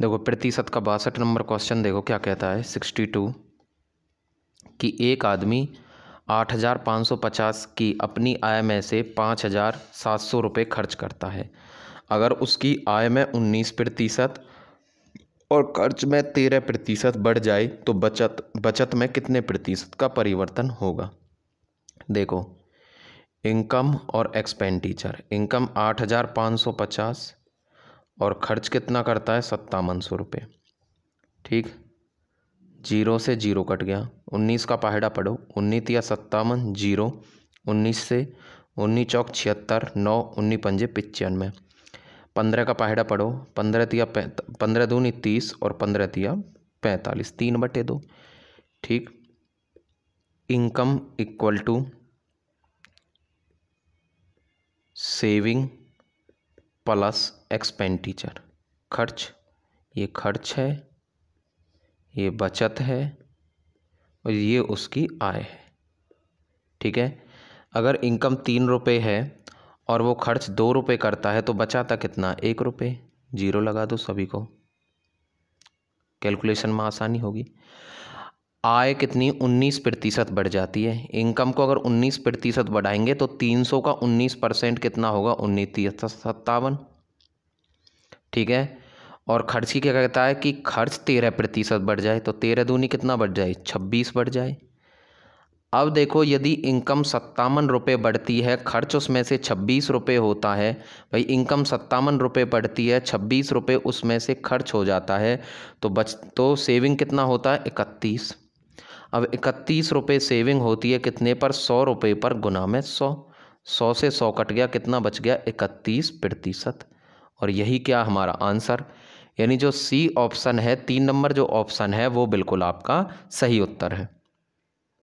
देखो प्रतिशत का बासठ नंबर क्वेश्चन देखो क्या कहता है सिक्सटी टू कि एक आदमी आठ हज़ार पाँच सौ पचास की अपनी आय में से पाँच हज़ार सात सौ रुपये खर्च करता है अगर उसकी आय में उन्नीस प्रतिशत और खर्च में तेरह प्रतिशत बढ़ जाए तो बचत बचत में कितने प्रतिशत का परिवर्तन होगा देखो इनकम और एक्सपेंडिचर इनकम आठ हज़ार पाँच सौ पचास और खर्च कितना करता है सत्तावन सौ रुपये ठीक जीरो से जीरो कट गया उन्नीस का पहाड़ा पढ़ो उन्नीस या सत्तावन जीरो उन्नीस से उन्नीस चौक छिहत्तर नौ उन्नीस पंजे पचानवे पंद्रह का पहाड़ा पढ़ो पंद्रह तिया पंद्रह दूनी तीस और पंद्रह तिया पैंतालीस तीन बटे दो ठीक income equal to saving plus expenditure खर्च ये खर्च है ये बचत है और ये उसकी आय है ठीक है अगर इनकम तीन रुपये है और वो खर्च दो रुपये करता है तो बचाता कितना एक रुपये जीरो लगा दो सभी को कैलकुलेशन में आसानी होगी आय कितनी 19 प्रतिशत बढ़ जाती है इनकम को अगर 19 प्रतिशत बढ़ाएंगे तो 300 का 19 परसेंट कितना होगा उन्नीस सत्तावन ठीक है और खर्च की क्या कहता है कि खर्च तेरह प्रतिशत बढ़ जाए तो तेरह दूनी कितना बढ़ जाए छब्बीस बढ़ जाए अब देखो यदि इनकम सत्तावन रुपये बढ़ती है खर्च उसमें से छब्बीस रुपये होता है भाई इनकम सत्तावन रुपये बढ़ती है छब्बीस रुपये उसमें से खर्च हो जाता है तो बच तो सेविंग कितना होता है इकतीस अब इकतीस रुपये सेविंग होती है कितने पर सौ रुपये पर गुना में सौ सौ से सौ कट गया कितना बच गया इकतीस प्रतिशत और यही क्या हमारा आंसर यानी जो सी ऑप्शन है तीन नंबर जो ऑप्शन है वो बिल्कुल आपका सही उत्तर है